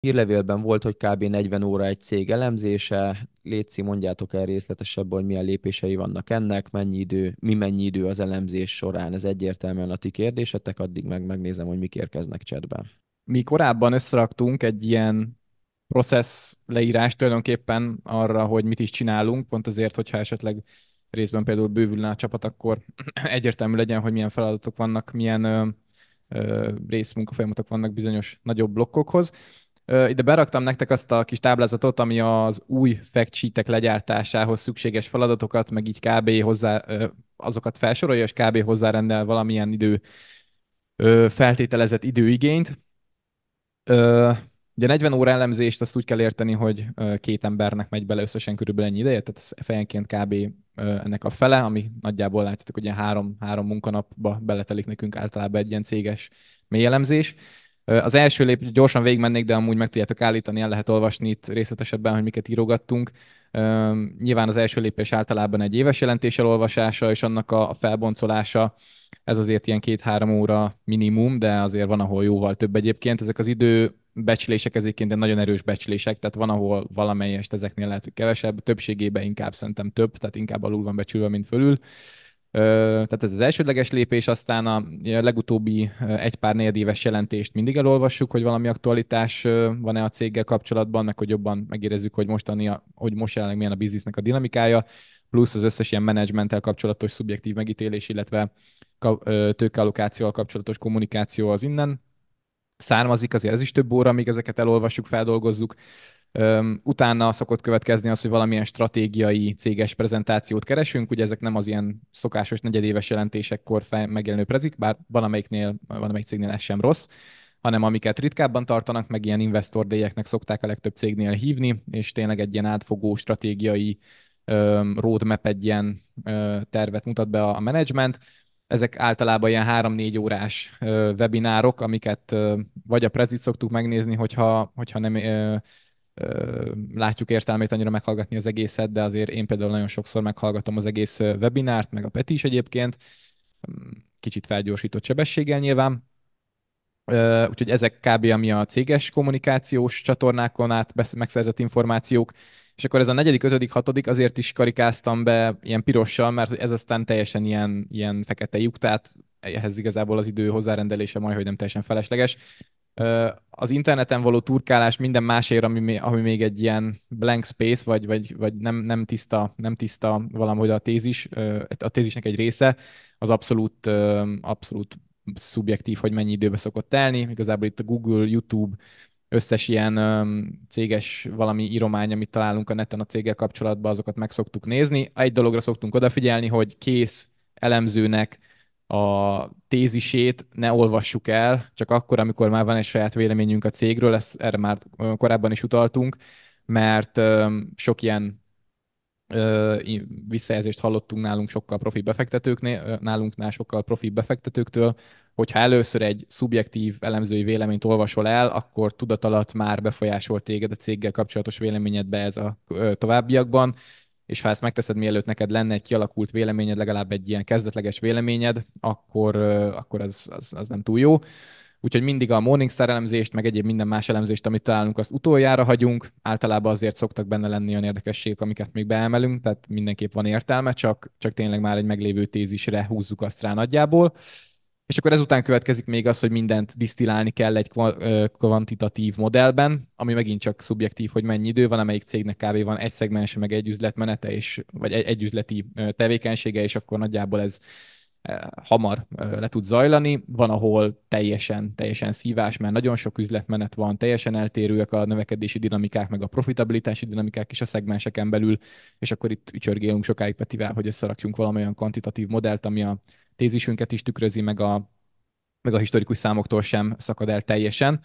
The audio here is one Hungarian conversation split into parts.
hírlevélben volt, hogy kb. 40 óra egy cég elemzése. Léci, mondjátok el részletesebben, hogy milyen lépései vannak ennek, mennyi idő, mi mennyi idő az elemzés során. Ez egyértelműen a ti kérdésetek, addig meg megnézem, hogy mik érkeznek chatben. Mi korábban összeraktunk egy ilyen process leírást, tulajdonképpen arra, hogy mit is csinálunk, pont azért, hogyha esetleg részben például bővülne a csapat, akkor egyértelmű legyen, hogy milyen feladatok vannak, milyen részmunkafolyamatok vannak bizonyos nagyobb blokkokhoz. Ide beraktam nektek azt a kis táblázatot, ami az új fact legyártásához szükséges feladatokat, meg így kb. hozzá azokat felsorolja, és kb. hozzárendel valamilyen idő feltételezett időigényt. Ugye 40 óra elemzést azt úgy kell érteni, hogy két embernek megy bele összesen körülbelül ennyi ideje, tehát ez fejenként kb. ennek a fele, ami nagyjából látjátok, hogy ilyen három, három munkanapba beletelik nekünk általában egy ilyen céges mély elemzés. Az első lép, gyorsan végigmennék, de amúgy meg tudjátok állítani, el lehet olvasni itt részletesebben, hogy miket írogattunk. Nyilván az első lépés általában egy éves jelentés olvasása és annak a felboncolása. Ez azért ilyen két-három óra minimum, de azért van, ahol jóval több egyébként. Ezek az idő becslések egyébként nagyon erős becslések, tehát van, ahol valamelyest ezeknél lehet, hogy kevesebb, többségében inkább szerintem több, tehát inkább alul van becsülve, mint fölül. Tehát ez az elsődleges lépés, aztán a legutóbbi egy pár negyedéves jelentést mindig elolvassuk, hogy valami aktualitás van-e a céggel kapcsolatban, meg hogy jobban megérezzük, hogy mostani, hogy most jelenleg milyen a biznisznek a dinamikája, plusz az összes ilyen menedzsmenttel kapcsolatos szubjektív megítélés, illetve tőkeallokációval kapcsolatos kommunikáció az innen származik, azért ez is több óra, amíg ezeket elolvassuk, feldolgozzuk. Utána szokott következni az, hogy valamilyen stratégiai céges prezentációt keresünk, ugye ezek nem az ilyen szokásos negyedéves jelentésekkor fel, megjelenő prezik, bár valamelyiknél, valamelyik cégnél ez sem rossz, hanem amiket ritkábban tartanak, meg ilyen investor szokták a legtöbb cégnél hívni, és tényleg egy ilyen átfogó stratégiai roadmap egy ilyen tervet mutat be a menedzsment. Ezek általában ilyen 3-4 órás webinárok, amiket vagy a prezit szoktuk megnézni, hogyha, hogyha nem látjuk értelmét annyira meghallgatni az egészet, de azért én például nagyon sokszor meghallgatom az egész webinárt, meg a Peti is egyébként, mm, kicsit felgyorsított sebességgel nyilván, úgyhogy ezek kb. ami a céges kommunikációs csatornákon át megszerzett információk, és akkor ez a negyedik, ötödik, hatodik azért is karikáztam be ilyen pirossal, mert ez aztán teljesen ilyen, ilyen fekete lyuk, tehát ehhez igazából az idő hozzárendelése majd, hogy nem teljesen felesleges az interneten való turkálás minden másért, ami, ami még egy ilyen blank space, vagy, vagy, vagy nem, nem, tiszta, nem tiszta valahogy a tézis, a tézisnek egy része, az abszolút, abszolút szubjektív, hogy mennyi időbe szokott telni. Igazából itt a Google, YouTube, összes ilyen céges valami íromány, amit találunk a neten a céggel kapcsolatban, azokat meg szoktuk nézni. Egy dologra szoktunk odafigyelni, hogy kész elemzőnek a tézisét ne olvassuk el, csak akkor, amikor már van egy saját véleményünk a cégről, ezt erre már korábban is utaltunk, mert sok ilyen visszajelzést hallottunk nálunk sokkal profi befektetőknél, nálunknál sokkal profi befektetőktől, hogyha először egy szubjektív elemzői véleményt olvasol el, akkor tudatalat már befolyásol téged a céggel kapcsolatos véleményedbe ez a továbbiakban, és ha ezt megteszed, mielőtt neked lenne egy kialakult véleményed, legalább egy ilyen kezdetleges véleményed, akkor, akkor az, az, az nem túl jó. Úgyhogy mindig a Morningstar elemzést, meg egyéb minden más elemzést, amit találunk, azt utoljára hagyunk. Általában azért szoktak benne lenni olyan érdekességek, amiket még beemelünk, tehát mindenképp van értelme, csak, csak tényleg már egy meglévő tézisre húzzuk azt rá nagyjából és akkor ezután következik még az, hogy mindent disztillálni kell egy kvantitatív modellben, ami megint csak szubjektív, hogy mennyi idő van, amelyik cégnek kb. van egy szegmense, meg egy üzletmenete, és, vagy egy, egy üzleti tevékenysége, és akkor nagyjából ez hamar le tud zajlani. Van, ahol teljesen, teljesen szívás, mert nagyon sok üzletmenet van, teljesen eltérőek a növekedési dinamikák, meg a profitabilitási dinamikák is a szegmenseken belül, és akkor itt ücsörgélünk sokáig Petivel, hogy összerakjunk valamilyen kvantitatív modellt, ami a tézisünket is tükrözi, meg a, meg a historikus számoktól sem szakad el teljesen.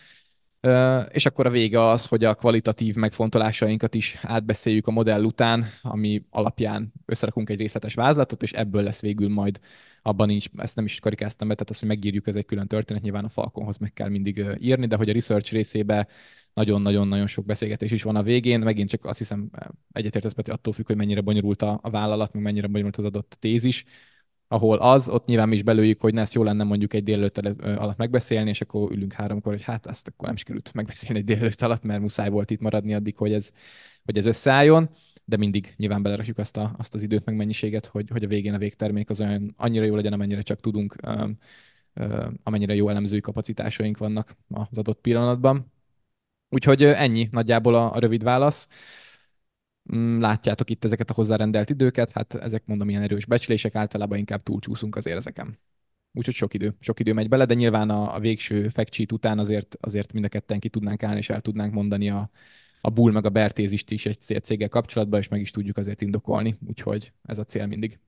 És akkor a vége az, hogy a kvalitatív megfontolásainkat is átbeszéljük a modell után, ami alapján összerakunk egy részletes vázlatot, és ebből lesz végül majd, abban is, ezt nem is karikáztam be, tehát azt, hogy megírjuk, ez egy külön történet, nyilván a Falconhoz meg kell mindig írni, de hogy a research részébe nagyon-nagyon-nagyon sok beszélgetés is van a végén, megint csak azt hiszem egyetértesz, hogy attól függ, hogy mennyire bonyolult a, a vállalat, meg mennyire bonyolult az adott tézis, ahol az, ott nyilván mi is belőjük, hogy ne ezt jó lenne mondjuk egy délelőtt alatt megbeszélni, és akkor ülünk háromkor, hogy hát azt akkor nem került megbeszélni egy délelőtt alatt, mert muszáj volt itt maradni addig, hogy ez, hogy ez összeálljon, de mindig nyilván belerakjuk azt, a, azt az időt, meg mennyiséget, hogy, hogy a végén a végtermék az olyan annyira jó legyen, amennyire csak tudunk, amennyire jó elemzői kapacitásaink vannak az adott pillanatban. Úgyhogy ennyi nagyjából a, a rövid válasz. Mm, látjátok itt ezeket a hozzárendelt időket, hát ezek mondom ilyen erős becslések, általában inkább túlcsúszunk azért ezeken. Úgyhogy sok idő, sok idő megy bele, de nyilván a, a végső fekcsít után azért, azért mind a ketten ki tudnánk állni, és el tudnánk mondani a, a bull meg a bertézist is egy céggel kapcsolatban, és meg is tudjuk azért indokolni, úgyhogy ez a cél mindig.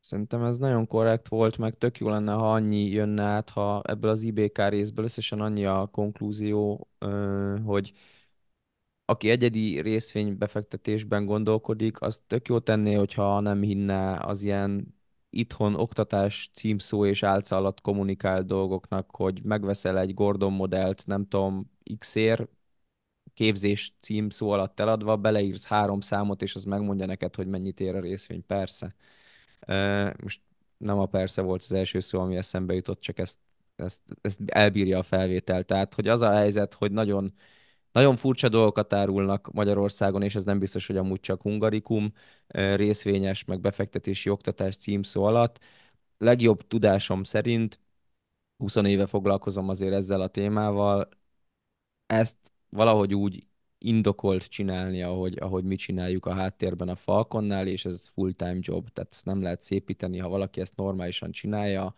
Szerintem ez nagyon korrekt volt, meg tök jó lenne, ha annyi jönne át, ha ebből az IBK részből összesen annyi a konklúzió, hogy aki egyedi részvénybefektetésben gondolkodik, az tök jó tenné, hogyha nem hinne az ilyen itthon oktatás címszó és álca alatt kommunikált dolgoknak, hogy megveszel egy Gordon modellt, nem tudom, X-ér, képzés címszó alatt eladva, beleírsz három számot, és az megmondja neked, hogy mennyit ér a részvény, persze. Most nem a persze volt az első szó, ami eszembe jutott, csak ezt, ezt, ezt elbírja a felvétel. Tehát, hogy az a helyzet, hogy nagyon nagyon furcsa dolgokat árulnak Magyarországon, és ez nem biztos, hogy amúgy csak hungarikum részvényes, meg befektetési oktatás címszó alatt. Legjobb tudásom szerint 20 éve foglalkozom azért ezzel a témával, ezt valahogy úgy indokolt csinálni, ahogy, ahogy mi csináljuk a háttérben a Falconnál, és ez full-time job, tehát ezt nem lehet szépíteni, ha valaki ezt normálisan csinálja,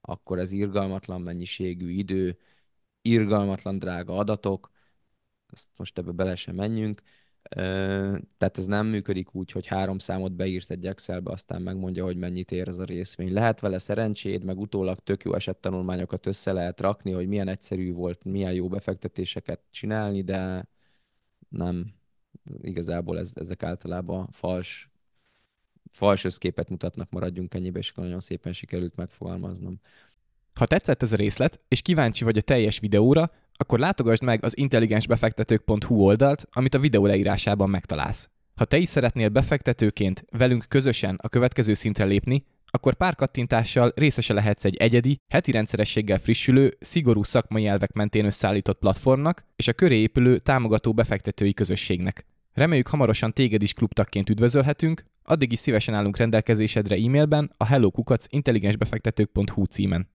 akkor ez irgalmatlan mennyiségű idő, irgalmatlan drága adatok, ezt most ebbe bele sem menjünk. Tehát ez nem működik úgy, hogy három számot beírsz egy Excelbe, aztán megmondja, hogy mennyit ér az a részvény. Lehet vele szerencséd, meg utólag tök jó esettanulmányokat össze lehet rakni, hogy milyen egyszerű volt, milyen jó befektetéseket csinálni, de nem. Igazából ez, ezek általában fals, fals összképet mutatnak, maradjunk ennyibe, és nagyon szépen sikerült megfogalmaznom. Ha tetszett ez a részlet, és kíváncsi vagy a teljes videóra, akkor látogasd meg az intelligensbefektetők.hu oldalt, amit a videó leírásában megtalálsz. Ha te is szeretnél befektetőként velünk közösen a következő szintre lépni, akkor pár kattintással részese lehetsz egy egyedi, heti rendszerességgel frissülő, szigorú szakmai elvek mentén összeállított platformnak és a köré épülő támogató befektetői közösségnek. Reméljük hamarosan téged is klubtakként üdvözölhetünk, addig is szívesen állunk rendelkezésedre e-mailben a hellokukacintelligensbefektetők.hu címen.